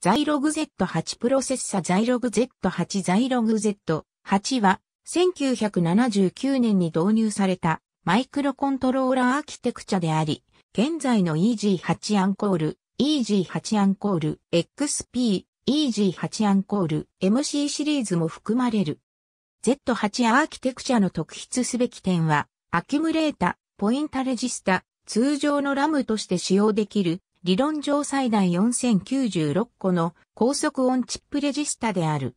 ザイログ Z8 プロセッサザイログ Z8 ザイログ Z8 は1979年に導入されたマイクロコントローラーアーキテクチャであり、現在の EG8 アンコール、EG8 アンコール、XP、EG8 アンコール、MC シリーズも含まれる。Z8 アーキテクチャの特筆すべき点は、アキュムレータ、ポインタレジスタ、通常のラムとして使用できる理論上最大4096個の高速オンチップレジスタである。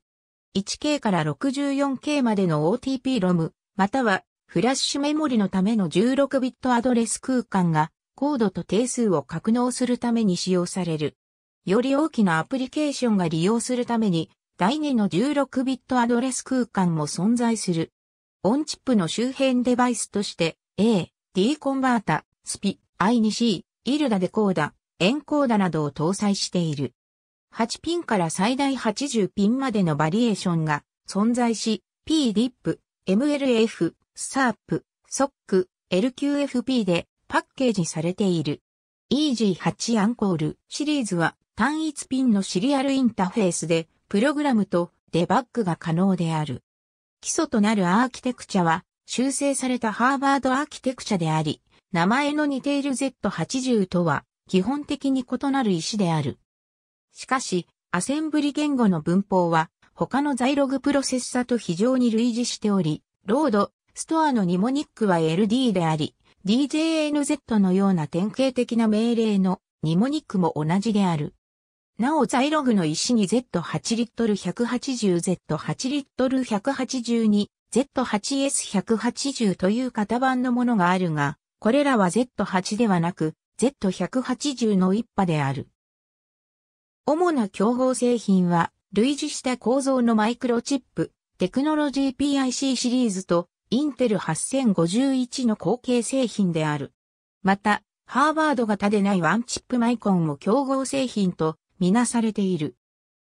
1K から 64K までの OTP ロム、またはフラッシュメモリのための16ビットアドレス空間がコードと定数を格納するために使用される。より大きなアプリケーションが利用するために第2の16ビットアドレス空間も存在する。オンチップの周辺デバイスとして A、D コンバータ、スピ、i 2 c イルダデコーダ、エンコーダなどを搭載している。8ピンから最大80ピンまでのバリエーションが存在し、PDIP、MLF、SARP、SOC、LQFP でパッケージされている。EG8 アンコールシリーズは単一ピンのシリアルインターフェースでプログラムとデバッグが可能である。基礎となるアーキテクチャは修正されたハーバードアーキテクチャであり、名前の似ている Z80 とは基本的に異なる石である。しかし、アセンブリ言語の文法は、他のザイログプロセッサと非常に類似しており、ロード、ストアのニモニックは LD であり、DJNZ のような典型的な命令のニモニックも同じである。なお、ザイログの石に Z8 リットル 180Z8 リットル1 8 2 z 8 s 180という型番のものがあるが、これらは Z8 ではなく、Z180 の一派である。主な競合製品は、類似した構造のマイクロチップ、テクノロジー PIC シリーズと、インテル8051の後継製品である。また、ハーバード型でないワンチップマイコンも競合製品とみなされている。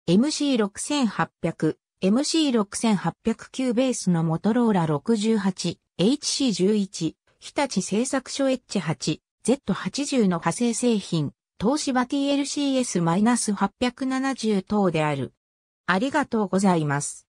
MC6800、MC6809 ベースのモトローラ68、HC11、日立製作所 H8、Z80 の派生製品、東芝 TLCS-870 等である。ありがとうございます。